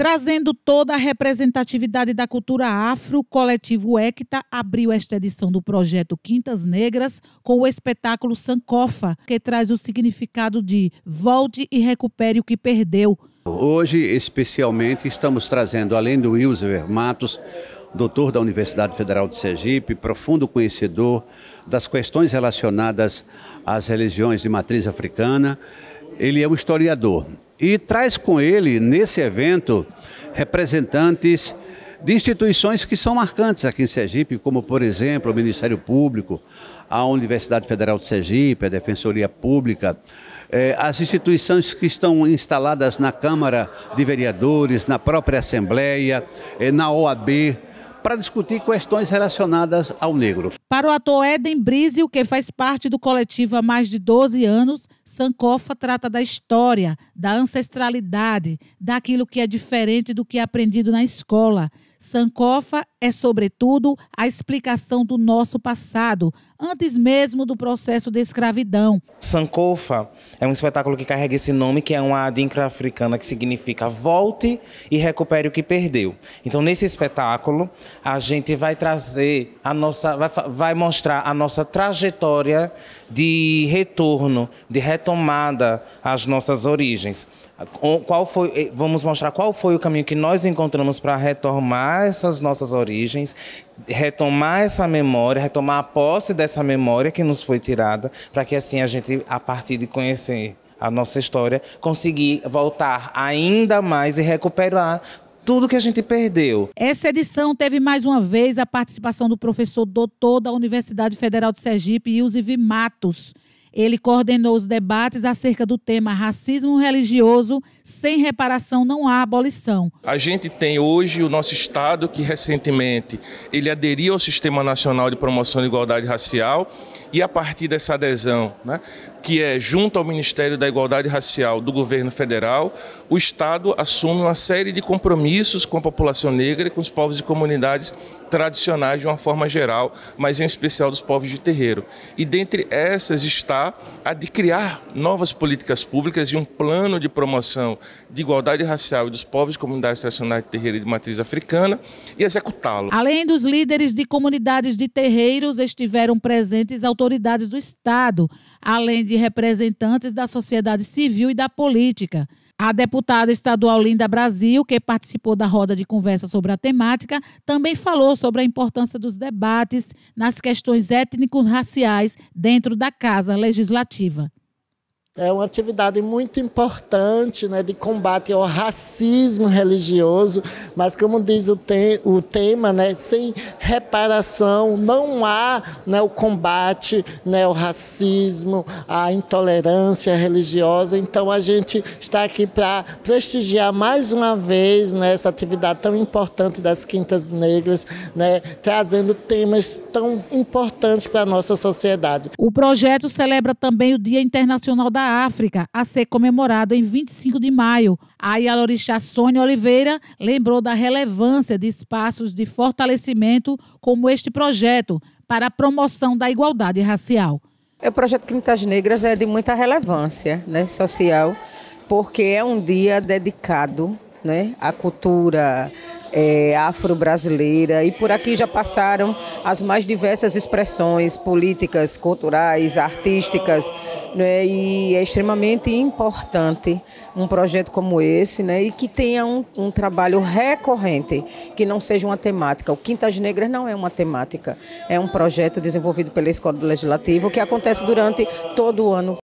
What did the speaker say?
Trazendo toda a representatividade da cultura afro, o coletivo Ecta abriu esta edição do projeto Quintas Negras com o espetáculo Sancofa, que traz o significado de volte e recupere o que perdeu. Hoje, especialmente, estamos trazendo, além do Wilson Matos, doutor da Universidade Federal de Sergipe, profundo conhecedor das questões relacionadas às religiões de matriz africana, ele é um historiador e traz com ele, nesse evento, representantes de instituições que são marcantes aqui em Sergipe, como, por exemplo, o Ministério Público, a Universidade Federal de Sergipe, a Defensoria Pública, eh, as instituições que estão instaladas na Câmara de Vereadores, na própria Assembleia, eh, na OAB, para discutir questões relacionadas ao negro. Para o ator Eden Brizio, que faz parte do coletivo há mais de 12 anos, Sankofa trata da história, da ancestralidade, daquilo que é diferente do que é aprendido na escola. Sankofa é, sobretudo, a explicação do nosso passado, antes mesmo do processo de escravidão. Sankofa é um espetáculo que carrega esse nome, que é uma adinkra africana, que significa volte e recupere o que perdeu. Então, nesse espetáculo, a gente vai trazer a nossa. Vai, vai mostrar a nossa trajetória de retorno, de retomada às nossas origens. Qual foi, eh, vamos mostrar qual foi o caminho que nós encontramos para retomar essas nossas origens, retomar essa memória, retomar a posse dessa memória que nos foi tirada, para que assim a gente, a partir de conhecer a nossa história, conseguir voltar ainda mais e recuperar tudo que a gente perdeu. Essa edição teve mais uma vez a participação do professor doutor da Universidade Federal de Sergipe, Yusef Matos. Ele coordenou os debates acerca do tema racismo religioso, sem reparação não há abolição. A gente tem hoje o nosso estado que recentemente ele aderiu ao Sistema Nacional de Promoção de Igualdade Racial e a partir dessa adesão, né, que é junto ao Ministério da Igualdade Racial do governo federal, o estado assume uma série de compromissos com a população negra e com os povos e comunidades tradicionais de uma forma geral, mas em especial dos povos de terreiro. E dentre essas está a de criar novas políticas públicas e um plano de promoção de igualdade racial e dos povos e comunidades tradicionais de terreiro e de matriz africana e executá-lo. Além dos líderes de comunidades de terreiros, estiveram presentes autoridades do Estado, além de representantes da sociedade civil e da política. A deputada estadual Linda Brasil, que participou da roda de conversa sobre a temática, também falou sobre a importância dos debates nas questões étnico-raciais dentro da Casa Legislativa. É uma atividade muito importante né, de combate ao racismo religioso, mas como diz o, te o tema, né, sem reparação não há né, o combate né, ao racismo, à intolerância religiosa. Então a gente está aqui para prestigiar mais uma vez né, essa atividade tão importante das quintas negras, né, trazendo temas tão importantes para a nossa sociedade. O projeto celebra também o Dia Internacional da África, a ser comemorado em 25 de maio. A Yalorixá Sônia Oliveira lembrou da relevância de espaços de fortalecimento como este projeto para a promoção da igualdade racial. O é projeto Quintas Negras é de muita relevância né, social, porque é um dia dedicado né, à cultura, é, afro-brasileira e por aqui já passaram as mais diversas expressões políticas, culturais, artísticas né, e é extremamente importante um projeto como esse né, e que tenha um, um trabalho recorrente, que não seja uma temática. O Quintas Negras não é uma temática, é um projeto desenvolvido pela Escola do Legislativo que acontece durante todo o ano.